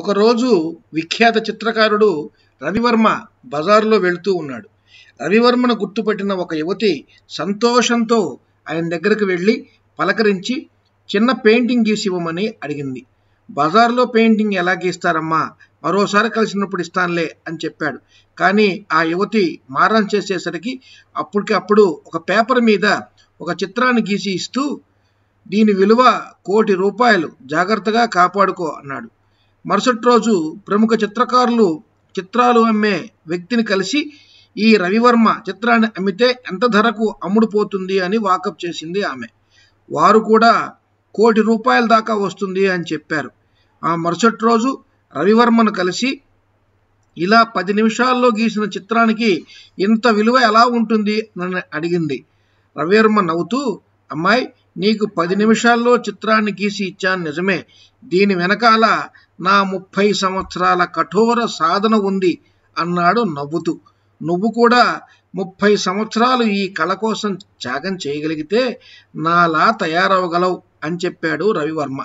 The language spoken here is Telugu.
ఒకరోజు విఖ్యాత చిత్రకారుడు రవివర్మ బజారులో వెళుతూ ఉన్నాడు రవివర్మను గుర్తుపట్టిన ఒక యువతి సంతోషంతో ఆయన దగ్గరకు వెళ్ళి పలకరించి చిన్న పెయింటింగ్ గీసి ఇవ్వమని అడిగింది బజార్లో పెయింటింగ్ ఎలా గీస్తారమ్మా మరోసారి కలిసినప్పుడు ఇస్తానులే అని చెప్పాడు కానీ ఆ యువతి మారం చేసేసరికి అప్పటికి అప్పుడు ఒక పేపర్ మీద ఒక చిత్రాన్ని గీసి ఇస్తూ దీని విలువ కోటి రూపాయలు జాగ్రత్తగా కాపాడుకో అన్నాడు మరుసటి రోజు ప్రముఖ చిత్రకారులు చిత్రాలు అమ్మే వ్యక్తిని కలిసి ఈ రవివర్మ చిత్రాన్ని అమ్మితే ఎంత ధరకు అమ్ముడుపోతుంది అని వాకప్ చేసింది ఆమె వారు కూడా కోటి రూపాయల దాకా వస్తుంది అని చెప్పారు ఆ మరుసటి రోజు రవివర్మను కలిసి ఇలా పది నిమిషాల్లో గీసిన చిత్రానికి ఇంత విలువ ఎలా ఉంటుంది అని అడిగింది రవివర్మ నవ్వుతూ అమ్మాయి నీకు పది నిమిషాల్లో చిత్రాన్ని గీసి ఇచ్చాను నిజమే దీని వెనకాల నా ముప్పై సంవత్సరాల కఠోర సాధన ఉంది అన్నాడు నవ్వుతూ నువ్వు కూడా ముప్పై సంవత్సరాలు ఈ కళ కోసం త్యాగం చేయగలిగితే నాలా తయారవగలవు అని చెప్పాడు రవివర్మ